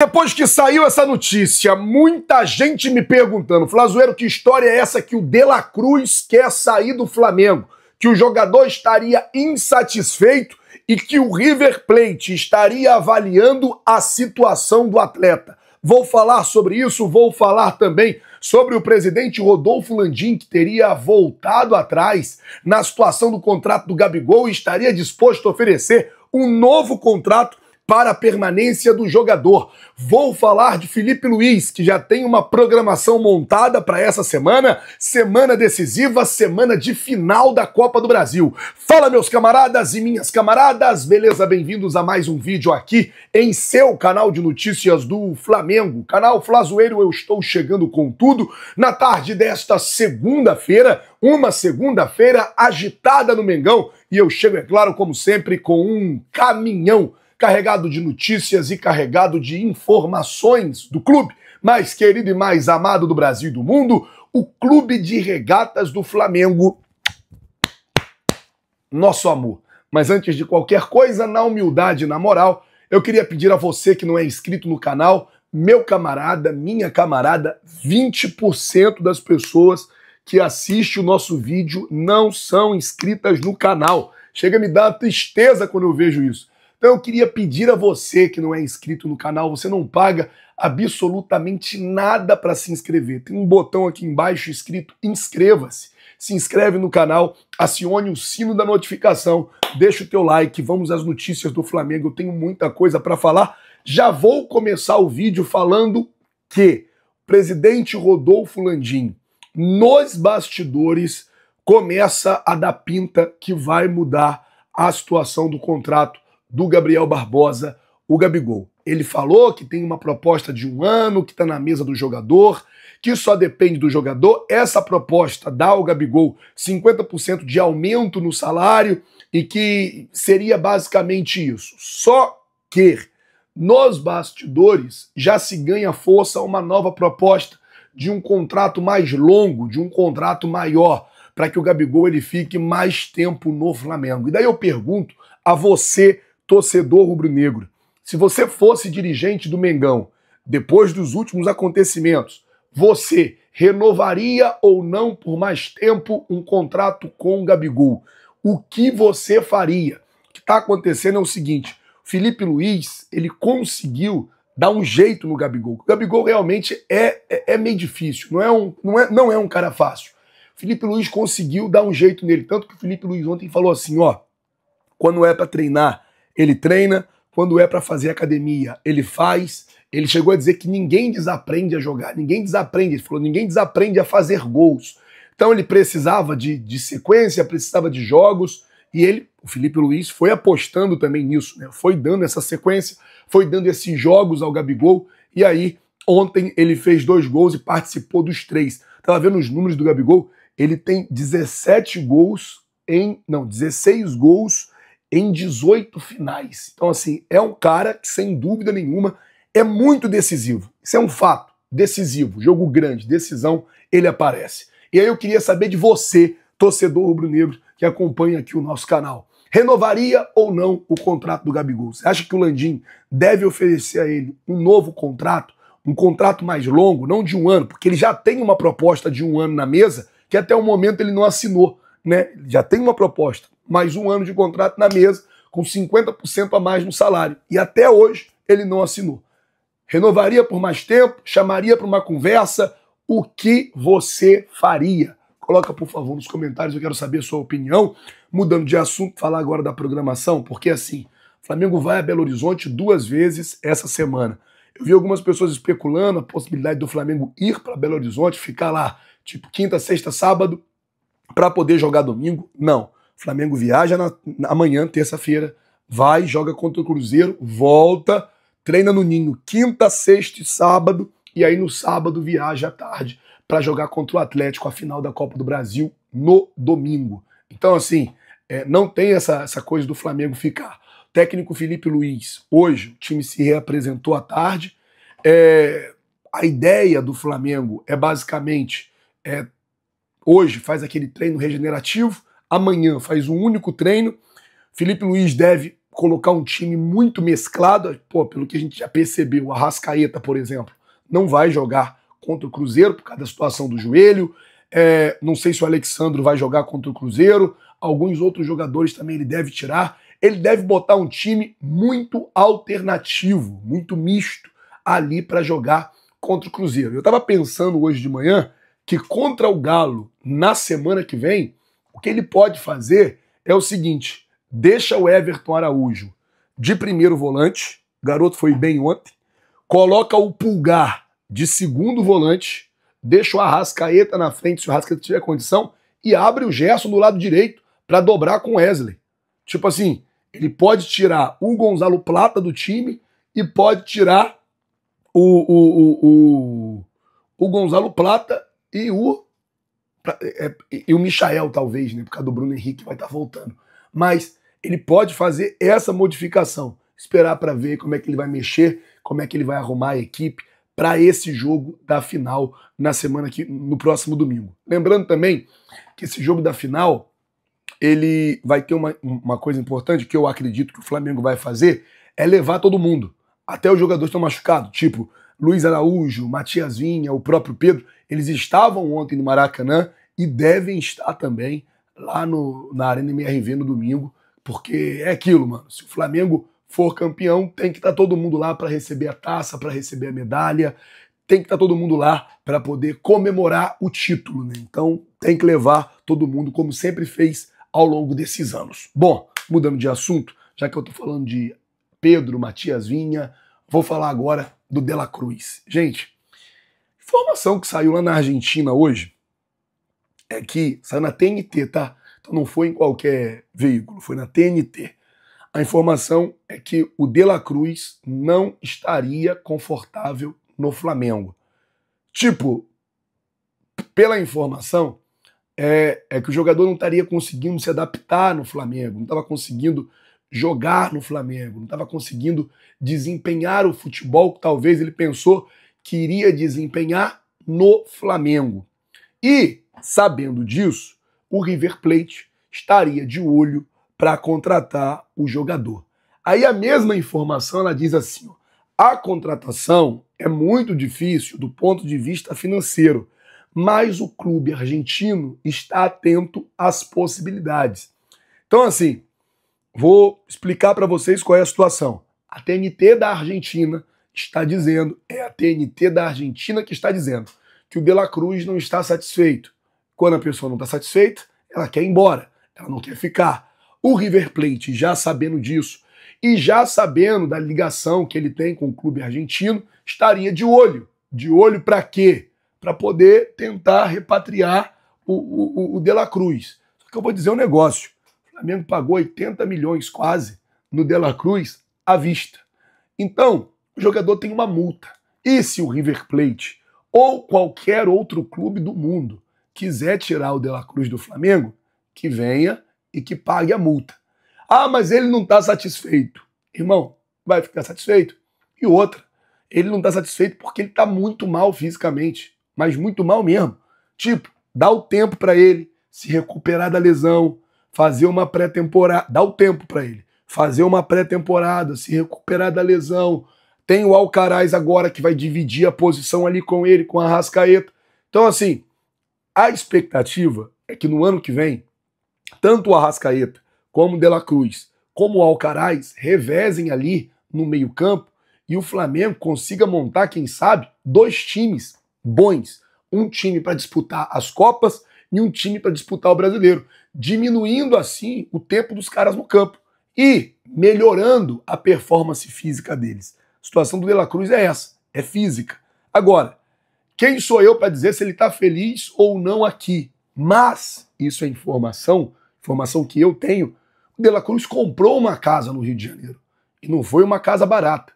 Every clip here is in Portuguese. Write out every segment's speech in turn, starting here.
Depois que saiu essa notícia, muita gente me perguntando, Flazoeiro, que história é essa que o De La Cruz quer sair do Flamengo? Que o jogador estaria insatisfeito e que o River Plate estaria avaliando a situação do atleta. Vou falar sobre isso, vou falar também sobre o presidente Rodolfo Landim, que teria voltado atrás na situação do contrato do Gabigol e estaria disposto a oferecer um novo contrato para a permanência do jogador. Vou falar de Felipe Luiz, que já tem uma programação montada para essa semana, semana decisiva, semana de final da Copa do Brasil. Fala, meus camaradas e minhas camaradas, beleza? Bem-vindos a mais um vídeo aqui em seu canal de notícias do Flamengo, canal Flazoeiro. Eu estou chegando com tudo na tarde desta segunda-feira, uma segunda-feira agitada no Mengão, e eu chego, é claro, como sempre, com um caminhão carregado de notícias e carregado de informações do clube mais querido e mais amado do Brasil e do mundo, o Clube de Regatas do Flamengo. Nosso amor. Mas antes de qualquer coisa, na humildade e na moral, eu queria pedir a você que não é inscrito no canal, meu camarada, minha camarada, 20% das pessoas que assistem o nosso vídeo não são inscritas no canal. Chega a me dar tristeza quando eu vejo isso. Então eu queria pedir a você que não é inscrito no canal, você não paga absolutamente nada para se inscrever. Tem um botão aqui embaixo escrito inscreva-se. Se inscreve no canal, acione o sino da notificação, deixa o teu like, vamos às notícias do Flamengo. Eu tenho muita coisa para falar. Já vou começar o vídeo falando que o presidente Rodolfo Landim, nos bastidores, começa a dar pinta que vai mudar a situação do contrato do Gabriel Barbosa, o Gabigol. Ele falou que tem uma proposta de um ano, que está na mesa do jogador, que só depende do jogador. Essa proposta dá ao Gabigol 50% de aumento no salário e que seria basicamente isso. Só que nos bastidores já se ganha força uma nova proposta de um contrato mais longo, de um contrato maior, para que o Gabigol ele fique mais tempo no Flamengo. E daí eu pergunto a você torcedor rubro-negro, se você fosse dirigente do Mengão, depois dos últimos acontecimentos, você renovaria ou não por mais tempo um contrato com o Gabigol? O que você faria? O que está acontecendo é o seguinte: Felipe Luiz ele conseguiu dar um jeito no Gabigol. O Gabigol realmente é, é, é meio difícil, não é, um, não, é, não é um cara fácil. Felipe Luiz conseguiu dar um jeito nele. Tanto que o Felipe Luiz ontem falou assim: ó, quando é para treinar ele treina, quando é para fazer academia, ele faz. Ele chegou a dizer que ninguém desaprende a jogar, ninguém desaprende, ele falou, ninguém desaprende a fazer gols. Então ele precisava de, de sequência, precisava de jogos, e ele, o Felipe Luiz, foi apostando também nisso, né? Foi dando essa sequência, foi dando esses jogos ao Gabigol, e aí ontem ele fez dois gols e participou dos três. Tava vendo os números do Gabigol, ele tem 17 gols em, não, 16 gols em 18 finais. Então, assim, é um cara que, sem dúvida nenhuma, é muito decisivo. Isso é um fato. Decisivo, jogo grande, decisão, ele aparece. E aí eu queria saber de você, torcedor rubro-negro, que acompanha aqui o nosso canal. Renovaria ou não o contrato do Gabigol? Você acha que o Landim deve oferecer a ele um novo contrato, um contrato mais longo, não de um ano, porque ele já tem uma proposta de um ano na mesa que até o momento ele não assinou, né? Já tem uma proposta mais um ano de contrato na mesa, com 50% a mais no salário. E até hoje ele não assinou. Renovaria por mais tempo? Chamaria para uma conversa? O que você faria? Coloca, por favor, nos comentários, eu quero saber a sua opinião. Mudando de assunto, falar agora da programação, porque assim, Flamengo vai a Belo Horizonte duas vezes essa semana. Eu vi algumas pessoas especulando a possibilidade do Flamengo ir para Belo Horizonte, ficar lá, tipo, quinta, sexta, sábado, para poder jogar domingo. Não. Flamengo viaja na, na, amanhã, terça-feira, vai, joga contra o Cruzeiro, volta, treina no Ninho, quinta, sexta e sábado, e aí no sábado viaja à tarde para jogar contra o Atlético a final da Copa do Brasil no domingo. Então, assim, é, não tem essa, essa coisa do Flamengo ficar. O técnico Felipe Luiz, hoje, o time se reapresentou à tarde. É, a ideia do Flamengo é basicamente, é, hoje faz aquele treino regenerativo, amanhã faz um único treino. Felipe Luiz deve colocar um time muito mesclado, pô, pelo que a gente já percebeu, a Arrascaeta, por exemplo, não vai jogar contra o Cruzeiro por causa da situação do joelho. É, não sei se o Alexandre vai jogar contra o Cruzeiro. Alguns outros jogadores também ele deve tirar. Ele deve botar um time muito alternativo, muito misto ali para jogar contra o Cruzeiro. Eu estava pensando hoje de manhã que contra o Galo na semana que vem o que ele pode fazer é o seguinte: deixa o Everton Araújo de primeiro volante, garoto foi bem ontem, coloca o Pulgar de segundo volante, deixa o Arrascaeta na frente se o Arrascaeta tiver condição e abre o Gerson do lado direito para dobrar com o Wesley. Tipo assim, ele pode tirar o Gonzalo Plata do time e pode tirar o, o, o, o, o Gonzalo Plata e o Pra, é, é, e o Michael, talvez, né? Por causa do Bruno Henrique vai estar tá voltando. Mas ele pode fazer essa modificação. Esperar para ver como é que ele vai mexer, como é que ele vai arrumar a equipe para esse jogo da final na semana que no próximo domingo. Lembrando também que esse jogo da final ele vai ter uma, uma coisa importante que eu acredito que o Flamengo vai fazer é levar todo mundo, até os jogadores estão machucados, tipo Luiz Araújo, Matias Vinha, o próprio Pedro, eles estavam ontem no Maracanã e devem estar também lá no, na Arena MRV no domingo, porque é aquilo, mano. Se o Flamengo for campeão, tem que estar tá todo mundo lá para receber a taça, para receber a medalha, tem que estar tá todo mundo lá para poder comemorar o título, né? Então tem que levar todo mundo, como sempre fez ao longo desses anos. Bom, mudando de assunto, já que eu estou falando de Pedro, Matias Vinha, vou falar agora do Dela Cruz. Gente, Informação que saiu lá na Argentina hoje é que saiu na TNT, tá? Então não foi em qualquer veículo, foi na TNT. A informação é que o De La Cruz não estaria confortável no Flamengo. Tipo, pela informação, é, é que o jogador não estaria conseguindo se adaptar no Flamengo, não estava conseguindo jogar no Flamengo, não estava conseguindo desempenhar o futebol que talvez ele pensou que iria desempenhar no Flamengo. E, sabendo disso, o River Plate estaria de olho para contratar o jogador. Aí a mesma informação ela diz assim: ó, a contratação é muito difícil do ponto de vista financeiro, mas o clube argentino está atento às possibilidades. Então, assim, vou explicar para vocês qual é a situação. A TNT da Argentina está dizendo, é a TNT da Argentina que está dizendo, que o De La Cruz não está satisfeito. Quando a pessoa não está satisfeita, ela quer ir embora, ela não quer ficar. O River Plate, já sabendo disso e já sabendo da ligação que ele tem com o clube argentino, estaria de olho. De olho para quê? Para poder tentar repatriar o, o, o De La Cruz. Só que eu vou dizer um negócio. O Flamengo pagou 80 milhões quase no De La Cruz à vista. Então, o jogador tem uma multa. E se o River Plate ou qualquer outro clube do mundo quiser tirar o De La Cruz do Flamengo, que venha e que pague a multa. Ah, mas ele não está satisfeito. Irmão, vai ficar satisfeito? E outra, ele não está satisfeito porque ele está muito mal fisicamente, mas muito mal mesmo. Tipo, dá o tempo para ele se recuperar da lesão, fazer uma pré-temporada, dá o tempo para ele fazer uma pré-temporada, se recuperar da lesão, tem o Alcaraz agora que vai dividir a posição ali com ele, com a Rascaeta. Então, assim, a expectativa é que no ano que vem, tanto o Arrascaeta como o De La Cruz, como o Alcaraz, revezem ali no meio-campo e o Flamengo consiga montar, quem sabe, dois times bons. Um time para disputar as Copas e um time para disputar o brasileiro, diminuindo assim o tempo dos caras no campo e melhorando a performance física deles. A situação do De La Cruz é essa, é física. Agora, quem sou eu para dizer se ele está feliz ou não aqui? Mas, isso é informação, informação que eu tenho, o De La Cruz comprou uma casa no Rio de Janeiro. E não foi uma casa barata.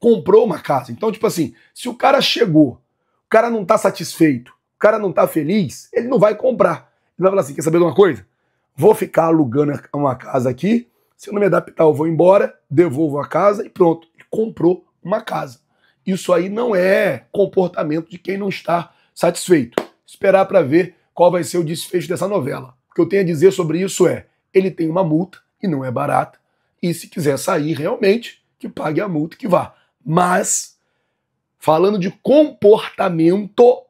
Comprou uma casa. Então, tipo assim, se o cara chegou, o cara não está satisfeito, o cara não está feliz, ele não vai comprar. Ele vai falar assim, quer saber de uma coisa? Vou ficar alugando uma casa aqui, se eu não me adaptar, eu vou embora, devolvo a casa e pronto. comprou uma casa. Isso aí não é comportamento de quem não está satisfeito. Esperar para ver qual vai ser o desfecho dessa novela. O que eu tenho a dizer sobre isso é: ele tem uma multa e não é barata. E se quiser sair realmente, que pague a multa e que vá. Mas, falando de comportamento,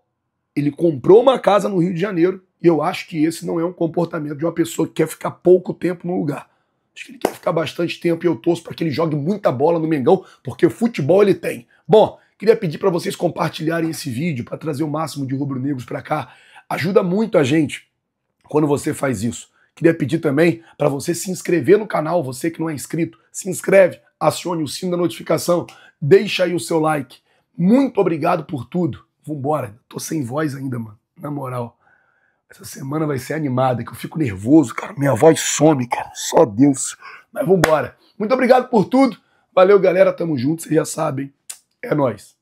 ele comprou uma casa no Rio de Janeiro e eu acho que esse não é um comportamento de uma pessoa que quer ficar pouco tempo no lugar. Acho que ele quer ficar bastante tempo e eu torço para que ele jogue muita bola no Mengão, porque o futebol ele tem. Bom, queria pedir para vocês compartilharem esse vídeo para trazer o máximo de rubro-negros para cá. Ajuda muito a gente quando você faz isso. Queria pedir também para você se inscrever no canal, você que não é inscrito, se inscreve, acione o sino da notificação, deixa aí o seu like. Muito obrigado por tudo. Vambora, tô sem voz ainda, mano. Na moral. Essa semana vai ser animada, que eu fico nervoso, cara. Minha voz some, cara. Só Deus. Mas vambora. Muito obrigado por tudo. Valeu, galera. Tamo junto. Vocês já sabem. É nós.